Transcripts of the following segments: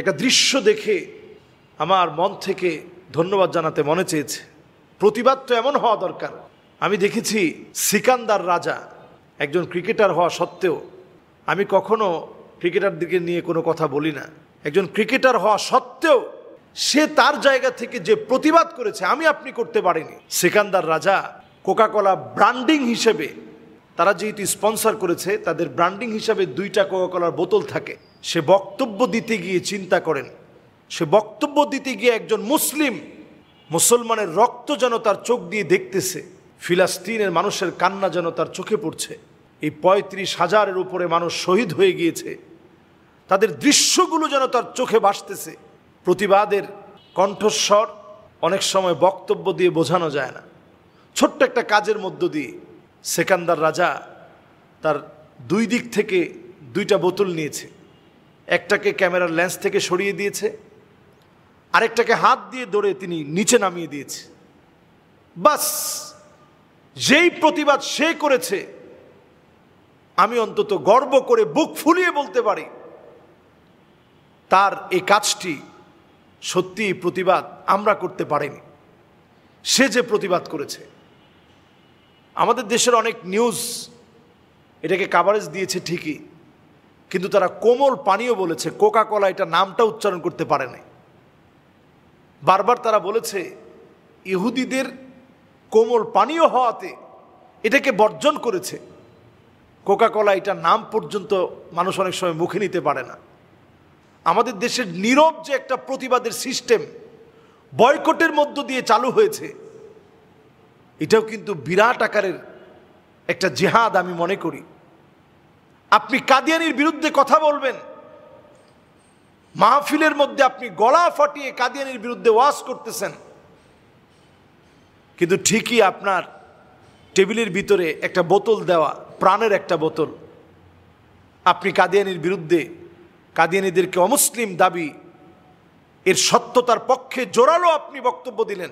একটা দৃশ্য দেখে আমার মন থেকে ধন্যবাদ জানাতে মনে চেয়েছে প্রতিবাদ তো এমন হওয়া দরকার আমি দেখেছি সিকান্দার রাজা একজন ক্রিকেটার হওয়া সত্ত্বেও আমি কখনো ক্রিকেটারদেরকে নিয়ে কোনো কথা বলি না একজন ক্রিকেটার হওয়া সত্ত্বেও সে তার জায়গা থেকে যে প্রতিবাদ করেছে আমি আপনি করতে পারিনি সিকান্দার রাজা কোকাকোলা ব্র্যান্ডিং হিসেবে তারা যেহেতু স্পন্সার করেছে তাদের ব্র্যান্ডিং হিসাবে দুইটা কোকাকোলার বোতল থাকে সে বক্তব্য দিতে গিয়ে চিন্তা করেন সে বক্তব্য দিতে গিয়ে একজন মুসলিম মুসলমানের রক্ত যেন তার চোখ দিয়ে দেখতেছে ফিলাস্তিনের মানুষের কান্না যেন তার চোখে পড়ছে এই পঁয়ত্রিশ হাজারের উপরে মানুষ শহীদ হয়ে গিয়েছে তাদের দৃশ্যগুলো যেন তার চোখে ভাসতেছে প্রতিবাদের কণ্ঠস্বর অনেক সময় বক্তব্য দিয়ে বোঝানো যায় না ছোট্ট একটা কাজের মধ্য দিয়ে সেকান্দার রাজা তার দুই দিক থেকে দুইটা বোতল নিয়েছে একটাকে ক্যামেরার লেন্স থেকে সরিয়ে দিয়েছে আরেকটাকে হাত দিয়ে ধরে তিনি নিচে নামিয়ে দিয়েছে বাস যেই প্রতিবাদ সে করেছে আমি অন্তত গর্ব করে বুক ফুলিয়ে বলতে পারি তার এই কাজটি সত্যি প্রতিবাদ আমরা করতে পারিনি সে যে প্রতিবাদ করেছে আমাদের দেশের অনেক নিউজ এটাকে কাভারেজ দিয়েছে ঠিকই কিন্তু তারা কোমল পানীয় বলেছে কোকা কলা এটা নামটা উচ্চারণ করতে পারে নাই বারবার তারা বলেছে ইহুদিদের কোমল পানীয় হওয়াতে এটাকে বর্জন করেছে কোকা কলা এটা নাম পর্যন্ত মানুষ অনেক সময় মুখে নিতে পারে না আমাদের দেশের নীরব যে একটা প্রতিবাদের সিস্টেম বয়কটের মধ্য দিয়ে চালু হয়েছে এটাও কিন্তু বিরাট আকারের একটা জেহাদ আমি মনে করি আপনি কাদিয়ানির বিরুদ্ধে কথা বলবেন মাহফিলের মধ্যে আপনি গলা ফাটিয়ে কাদিয়ানির বিরুদ্ধে ওয়াজ করতেছেন কিন্তু ঠিকই আপনার টেবিলের ভিতরে একটা বোতল দেওয়া প্রাণের একটা বোতল আপনি কাদিয়ানির বিরুদ্ধে কাদিয়ানিদেরকে অমুসলিম দাবি এর সত্যতার পক্ষে জোরালো আপনি বক্তব্য দিলেন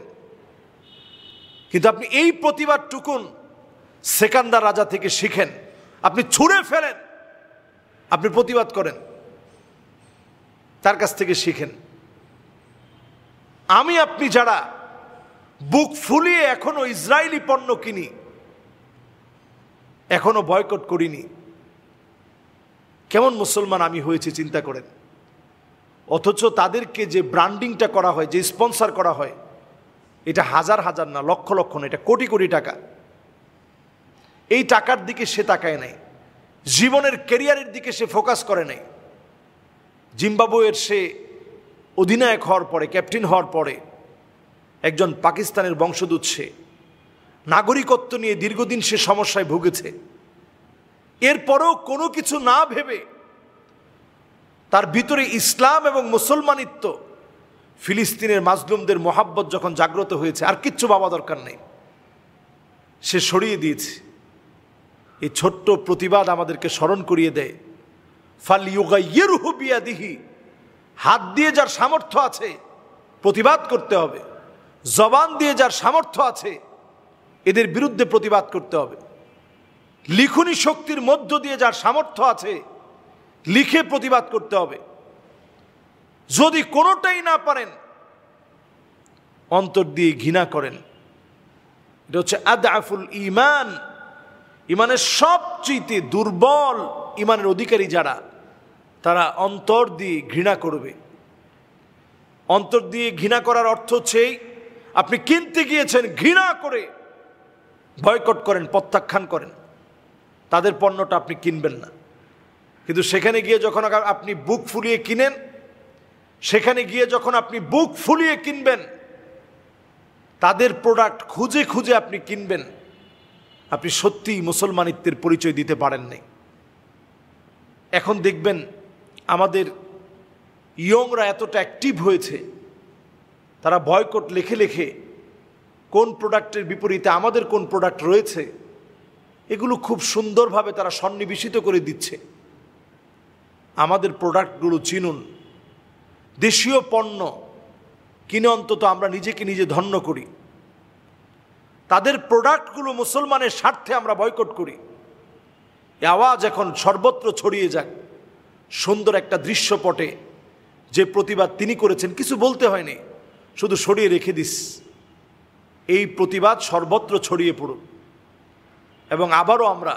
কিন্তু আপনি এই প্রতিবাদটুকুন টুকুন সেকান্দার রাজা থেকে শিখেন আপনি ছুঁড়ে ফেলেন আপনি প্রতিবাদ করেন তার কাছ থেকে শিখেন আমি আপনি যারা বুক ফুলিয়ে এখনও ইসরায়েলি পণ্য কিনি এখনও বয়কট করিনি কেমন মুসলমান আমি হয়েছি চিন্তা করেন অথচ তাদেরকে যে ব্র্যান্ডিংটা করা হয় যে স্পন্সার করা হয় এটা হাজার হাজার না লক্ষ লক্ষ না এটা কোটি কোটি টাকা এই টাকার দিকে সে তাকায় নেয় জীবনের কেরিয়ারের দিকে সে ফোকাস করে নাই জিম্বাবুয়ের সে অধিনায়ক হওয়ার পরে ক্যাপ্টেন হওয়ার পরে একজন পাকিস্তানের বংশদূত সে নাগরিকত্ব নিয়ে দীর্ঘদিন সে সমস্যায় ভুগেছে এরপরও কোনো কিছু না ভেবে তার ভিতরে ইসলাম এবং মুসলমানিত্ব ফিলিস্তিনের মাজলুমদের মোহাব্বত যখন জাগ্রত হয়েছে আর কিচ্ছু বাবা দরকার নেই সে সরিয়ে দিয়েছে এই ছোট্ট প্রতিবাদ আমাদেরকে স্মরণ করিয়ে দেয় ফাল ইয়োগাইয়েরুহ দিহি হাত দিয়ে যার সামর্থ্য আছে প্রতিবাদ করতে হবে জবান দিয়ে যার সামর্থ্য আছে এদের বিরুদ্ধে প্রতিবাদ করতে হবে লিখুনি শক্তির মধ্য দিয়ে যার সামর্থ্য আছে লিখে প্রতিবাদ করতে হবে যদি কোনোটাই না পারেন অন্তর দিয়ে ঘৃণা করেন এটা হচ্ছে আদাফুল ইমান ইমানের সবচেয়ে দুর্বল ইমানের অধিকারী যারা তারা অন্তর দিয়ে ঘৃণা করবে অন্তর দিয়ে ঘৃণা করার অর্থ হচ্ছে আপনি কিনতে গিয়েছেন ঘৃণা করে বয়কট করেন প্রত্যাখ্যান করেন তাদের পণ্যটা আপনি কিনবেন না কিন্তু সেখানে গিয়ে যখন আপনি বুক ফুলিয়ে কিনেন সেখানে গিয়ে যখন আপনি বুক ফুলিয়ে কিনবেন তাদের প্রোডাক্ট খুঁজে খুঁজে আপনি কিনবেন আপনি সত্যিই মুসলমানিত্বের পরিচয় দিতে পারেন নাই এখন দেখবেন আমাদের ইয়ংরা এতটা অ্যাক্টিভ হয়েছে তারা বয়কট লেখে লেখে কোন প্রোডাক্টের বিপরীতে আমাদের কোন প্রোডাক্ট রয়েছে এগুলো খুব সুন্দরভাবে তারা সন্নিবেশিত করে দিচ্ছে আমাদের প্রোডাক্টগুলো চিনুন দেশীয় পণ্য কিনে অন্তত আমরা নিজেকে নিজে ধন্য করি তাদের প্রোডাক্টগুলো মুসলমানের স্বার্থে আমরা বয়কট করি এ আওয়াজ এখন সর্বত্র ছড়িয়ে যাক সুন্দর একটা দৃশ্যপটে যে প্রতিবাদ তিনি করেছেন কিছু বলতে হয়নি শুধু সরিয়ে রেখে দিস এই প্রতিবাদ সর্বত্র ছড়িয়ে পড়ুক এবং আবারও আমরা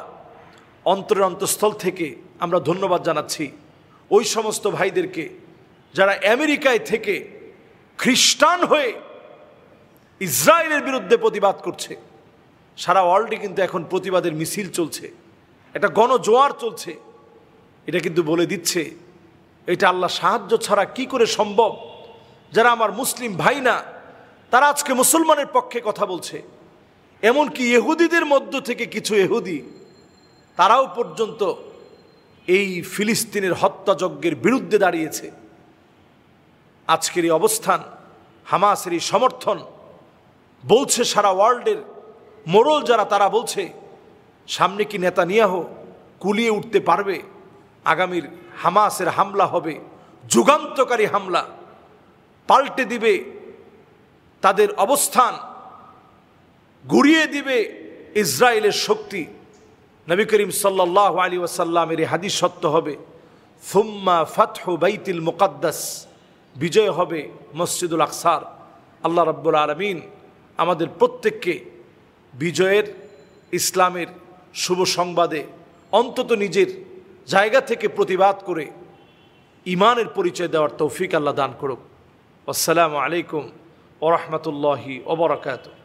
অন্তরের অন্তঃস্থল থেকে আমরা ধন্যবাদ জানাচ্ছি ওই সমস্ত ভাইদেরকে যারা আমেরিকায় থেকে খ্রিস্টান হয়ে ইসরায়েলের বিরুদ্ধে প্রতিবাদ করছে সারা ওয়ার্ল্ডে কিন্তু এখন প্রতিবাদের মিছিল চলছে এটা গণজোয়ার চলছে এটা কিন্তু বলে দিচ্ছে এটা আল্লাহ সাহায্য ছাড়া কি করে সম্ভব যারা আমার মুসলিম ভাই না তারা আজকে মুসলমানের পক্ষে কথা বলছে এমনকি এহুদিদের মধ্য থেকে কিছু এহুদি তারাও পর্যন্ত এই ফিলিস্তিনের হত্যাযজ্ঞের বিরুদ্ধে দাঁড়িয়েছে আজকের এই অবস্থান হামাসের এই সমর্থন বলছে সারা ওয়ার্ল্ডের মোরল যারা তারা বলছে সামনে কি নেতা নিয়াহ কুলিয়ে উঠতে পারবে আগামীর হামাসের হামলা হবে যুগান্তকারী হামলা পাল্টে দিবে তাদের অবস্থান ঘুরিয়ে দিবে ইসরায়েলের শক্তি নবী করিম সাল্লাহ আলী ওয়াসাল্লামের এই হাদিস সত্য হবে থুম্মা ফাতহ বাইতিল মুকাদ্দাস বিজয় হবে মসজিদুল আকসার আল্লাহ রব্বুল আলমিন আমাদের প্রত্যেককে বিজয়ের ইসলামের শুভ সংবাদে অন্তত নিজের জায়গা থেকে প্রতিবাদ করে ইমানের পরিচয় দেওয়ার তৌফিক আল্লাহ দান করুক আসসালামু আলাইকুম ওরহমতুল্লাহি ওবরাকাতু